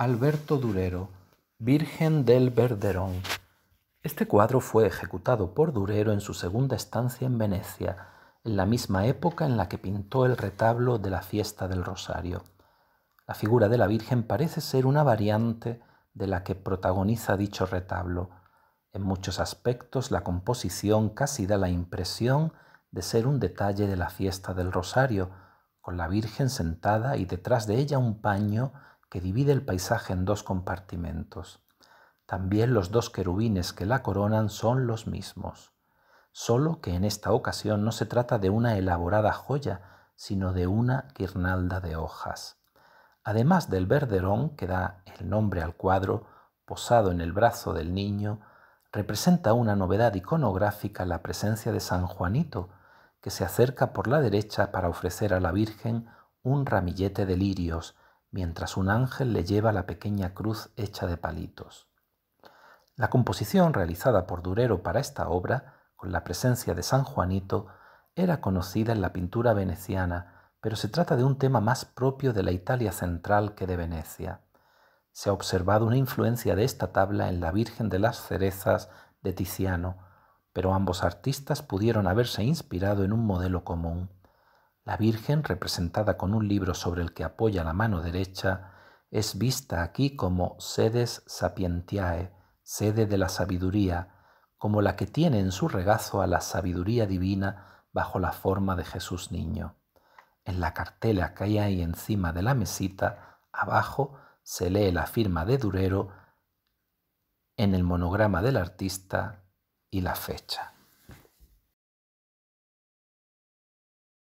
Alberto Durero, Virgen del Verderón. Este cuadro fue ejecutado por Durero en su segunda estancia en Venecia, en la misma época en la que pintó el retablo de la fiesta del Rosario. La figura de la Virgen parece ser una variante de la que protagoniza dicho retablo. En muchos aspectos la composición casi da la impresión de ser un detalle de la fiesta del Rosario, con la Virgen sentada y detrás de ella un paño que divide el paisaje en dos compartimentos. También los dos querubines que la coronan son los mismos, solo que en esta ocasión no se trata de una elaborada joya, sino de una guirnalda de hojas. Además del verderón que da el nombre al cuadro, posado en el brazo del niño, representa una novedad iconográfica la presencia de San Juanito, que se acerca por la derecha para ofrecer a la Virgen un ramillete de lirios, mientras un ángel le lleva la pequeña cruz hecha de palitos. La composición realizada por Durero para esta obra, con la presencia de San Juanito, era conocida en la pintura veneciana, pero se trata de un tema más propio de la Italia central que de Venecia. Se ha observado una influencia de esta tabla en la Virgen de las Cerezas de Tiziano, pero ambos artistas pudieron haberse inspirado en un modelo común. La Virgen, representada con un libro sobre el que apoya la mano derecha, es vista aquí como sedes sapientiae, sede de la sabiduría, como la que tiene en su regazo a la sabiduría divina bajo la forma de Jesús niño. En la cartela que hay encima de la mesita, abajo, se lee la firma de Durero en el monograma del artista y la fecha.